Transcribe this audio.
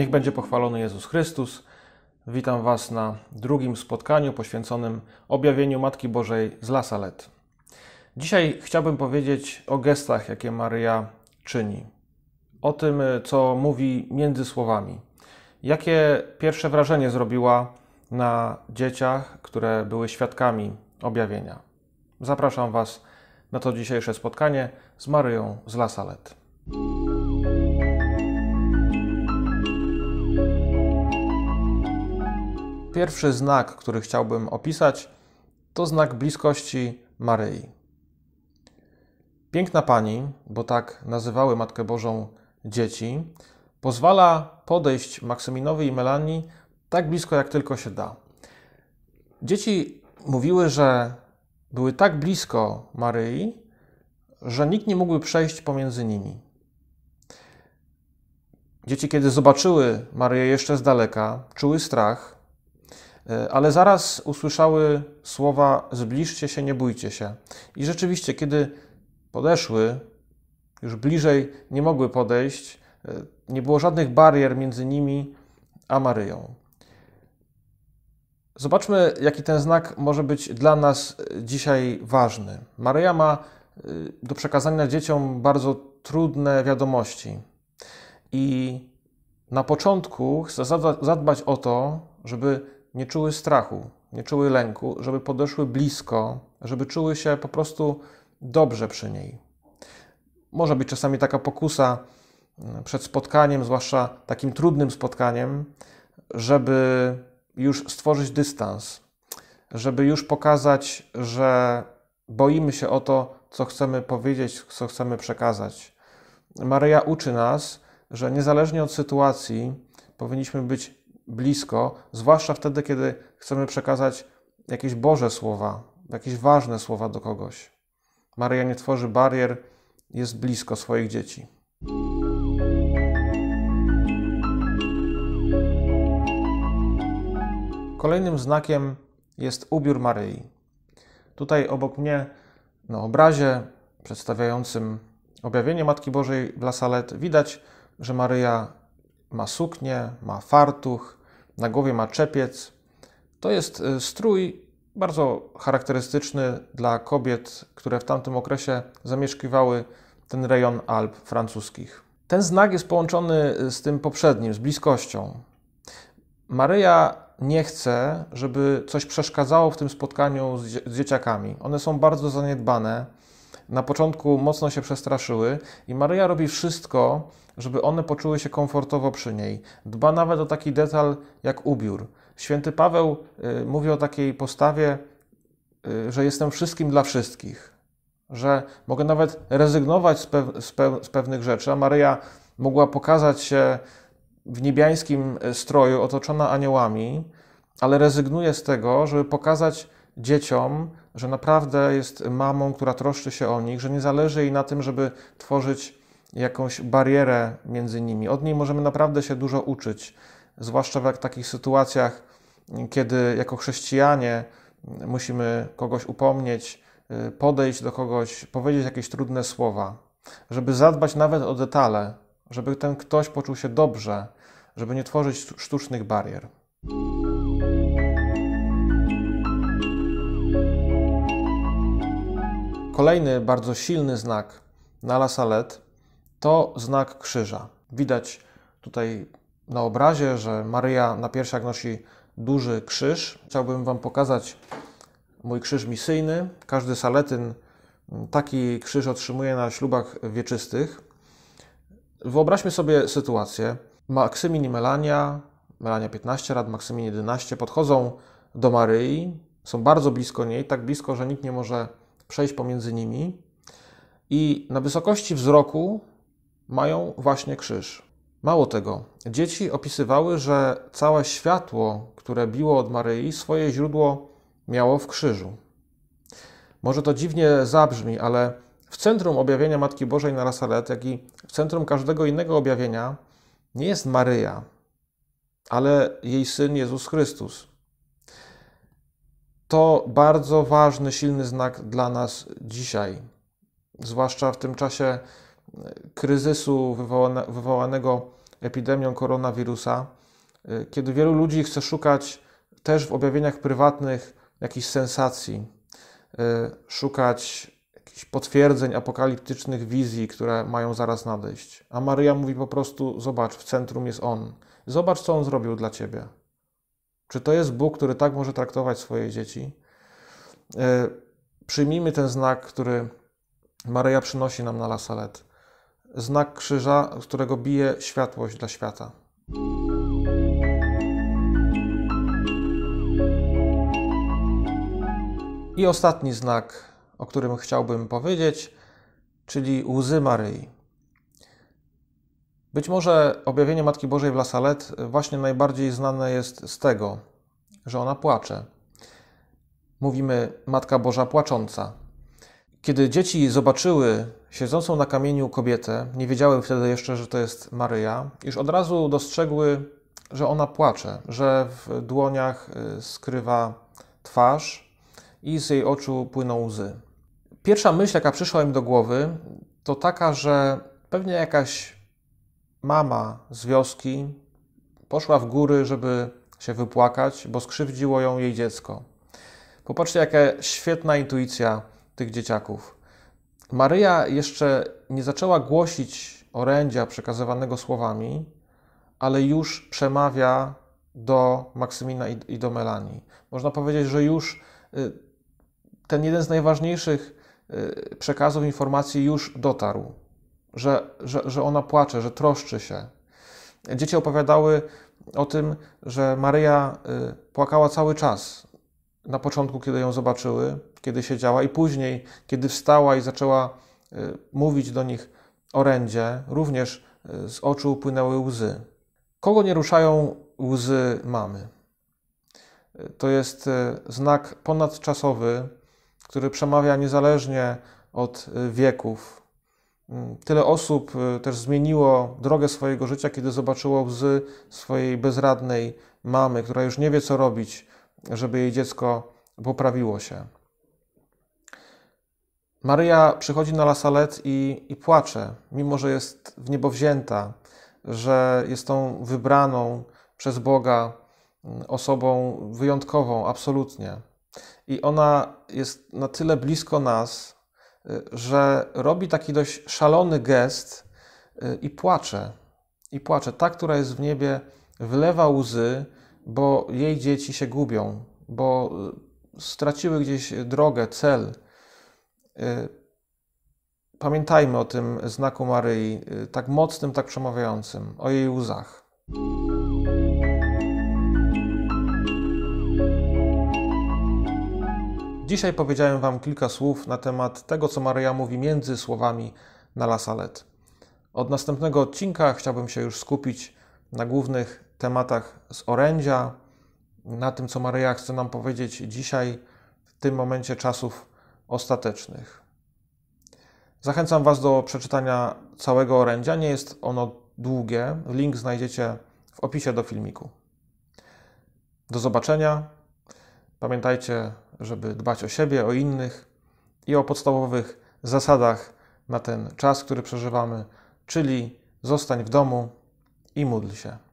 Niech będzie pochwalony Jezus Chrystus. Witam Was na drugim spotkaniu poświęconym objawieniu Matki Bożej z Lasalet. Dzisiaj chciałbym powiedzieć o gestach, jakie Maryja czyni, o tym, co mówi między słowami, jakie pierwsze wrażenie zrobiła na dzieciach, które były świadkami objawienia. Zapraszam Was na to dzisiejsze spotkanie z Maryją z Lasalet. Pierwszy znak, który chciałbym opisać, to znak bliskości Maryi. Piękna Pani, bo tak nazywały Matkę Bożą dzieci, pozwala podejść Maksyminowi i Melanii tak blisko, jak tylko się da. Dzieci mówiły, że były tak blisko Maryi, że nikt nie mógł przejść pomiędzy nimi. Dzieci, kiedy zobaczyły Maryję jeszcze z daleka, czuły strach, E, ale zaraz usłyszały słowa: Zbliżcie się, nie bójcie się. I rzeczywiście, kiedy podeszły, już bliżej nie mogły podejść, e, nie było żadnych barier między nimi a Maryją. Zobaczmy, jaki ten znak może być dla nas e, dzisiaj ważny. Maryja ma do przekazania dzieciom bardzo trudne wiadomości. I na początku chce zadbać o to, żeby nie czuły strachu, nie czuły lęku, żeby podeszły blisko, żeby czuły się po prostu dobrze przy niej. Może być czasami taka pokusa e, przed spotkaniem, zwłaszcza takim trudnym spotkaniem, żeby już stworzyć dystans, żeby już pokazać, że boimy się o to, co chcemy powiedzieć, co chcemy przekazać. Maryja uczy nas, że niezależnie od sytuacji powinniśmy być blisko, zwłaszcza wtedy, kiedy chcemy przekazać jakieś Boże słowa, jakieś ważne słowa do kogoś. Maria nie tworzy barier, jest blisko swoich dzieci. Kolejnym znakiem jest ubiór Maryi. Tutaj obok mnie na obrazie przedstawiającym objawienie Matki Bożej w La Salette widać, że Maryja ma suknię, ma fartuch, na głowie ma czepiec. To jest e, strój bardzo charakterystyczny dla kobiet, które w tamtym okresie zamieszkiwały ten rejon Alp francuskich. Ten znak jest połączony e, z tym poprzednim, z bliskością. Maryja nie chce, żeby coś przeszkadzało w tym spotkaniu z, dzieciakami. One są bardzo zaniedbane na początku mocno się przestraszyły i Maryja robi wszystko, żeby one poczuły się komfortowo przy niej. Dba nawet o taki detal jak ubiór. Święty Paweł y, mówi o takiej postawie, y, że jestem wszystkim dla wszystkich, że mogę nawet rezygnować z, pew z, z pewnych rzeczy, a Maryja mogła pokazać się w niebiańskim y, stroju, otoczona aniołami, ale rezygnuje z tego, żeby pokazać, dzieciom, że naprawdę jest mamą, która troszczy się o nich, że nie zależy jej na tym, żeby tworzyć jakąś barierę między nimi. Od niej możemy naprawdę się dużo uczyć, zwłaszcza w takich sytuacjach, kiedy jako chrześcijanie musimy kogoś upomnieć, podejść do kogoś, powiedzieć jakieś trudne słowa, żeby zadbać nawet o detale, żeby ten ktoś poczuł się dobrze, żeby nie tworzyć sztucznych barier. Kolejny bardzo silny znak na La Salette to znak krzyża. Widać tutaj na obrazie, że Maryja na piersiach nosi duży krzyż. Chciałbym Wam pokazać mój krzyż misyjny. Każdy saletyn taki krzyż otrzymuje na ślubach wieczystych. Wyobraźmy sobie sytuację. Maksymin i Melania, Melania 15 lat, Maksymin 11, podchodzą do Maryi, są bardzo blisko niej, tak blisko, że nikt nie może przejść pomiędzy nimi i na wysokości wzroku mają właśnie krzyż. Mało tego, dzieci opisywały, że całe światło, które biło od Maryi, swoje źródło miało w krzyżu. Może to dziwnie zabrzmi, ale w centrum objawienia Matki Bożej na Rasalet, jak i w centrum każdego innego objawienia, nie jest Maryja, ale jej syn Jezus Chrystus to bardzo ważny, silny znak dla nas dzisiaj, zwłaszcza w tym czasie e, kryzysu wywołane, wywołanego epidemią koronawirusa, e, kiedy wielu ludzi chce szukać też w objawieniach prywatnych jakichś sensacji, e, szukać jakichś potwierdzeń apokaliptycznych wizji, które mają zaraz nadejść. A Maryja mówi po prostu: Zobacz, w centrum jest On. Zobacz, co On zrobił dla ciebie. Czy to jest Bóg, który tak może traktować swoje dzieci? E, przyjmijmy ten znak, który Maryja przynosi nam na lasalet. Znak krzyża, z którego bije światłość dla świata. I ostatni znak, o którym chciałbym powiedzieć, czyli łzy Maryi. Być może objawienie Matki Bożej w La Salette y, właśnie najbardziej znane jest z tego, że ona płacze. Mówimy Matka Boża płacząca. Kiedy dzieci zobaczyły siedzącą na kamieniu kobietę, nie wiedziały wtedy jeszcze, że to jest Maryja, już od razu dostrzegły, że ona płacze, że w dłoniach y, skrywa twarz i z jej oczu płyną łzy. Pierwsza myśl, jaka przyszła im do głowy, to taka, że pewnie jakaś mama z wioski poszła w góry, żeby się wypłakać, bo skrzywdziło ją jej dziecko. Popatrzcie, jaka świetna intuicja tych dzieciaków. Maryja jeszcze nie zaczęła głosić orędzia przekazywanego słowami, ale już przemawia do Maksymina i do Melanii. Można powiedzieć, że już y, ten jeden z najważniejszych y, przekazów informacji już dotarł że, że, że ona płacze, że troszczy się. Dzieci opowiadały o tym, że Maryja y, płakała cały czas. Na początku, kiedy ją zobaczyły, kiedy siedziała, i później, kiedy wstała i zaczęła y, mówić do nich orędzie, również y, z oczu płynęły łzy. Kogo nie ruszają łzy mamy? To jest znak ponadczasowy, który przemawia niezależnie od wieków, Mm, tyle osób y, też zmieniło drogę swojego życia, kiedy zobaczyło łzy swojej bezradnej mamy, która już nie wie, co robić, żeby jej dziecko poprawiło się. Maryja przychodzi na lasalet i, i płacze, mimo że jest w niebo wzięta, że jest tą wybraną przez Boga mm, osobą wyjątkową, absolutnie. I ona jest na tyle blisko nas, że robi taki dość szalony gest y, i płacze. I płacze. Ta, która jest w niebie, wylewa łzy, bo jej dzieci się gubią, bo y, straciły gdzieś drogę, cel. Y, pamiętajmy o tym znaku Maryi, tak mocnym, tak przemawiającym, o jej łzach. Dzisiaj powiedziałem Wam kilka słów na temat tego, co Maryja mówi między słowami na La Salette. Od następnego odcinka chciałbym się już skupić na głównych tematach z orędzia, na tym, co Maryja chce nam powiedzieć dzisiaj, w tym momencie czasów ostatecznych. Zachęcam Was do przeczytania całego orędzia. Nie jest ono długie. Link znajdziecie w opisie do filmiku. Do zobaczenia. Pamiętajcie, żeby dbać o siebie, o innych i o podstawowych zasadach na ten czas, który przeżywamy, czyli zostań w domu i módl się.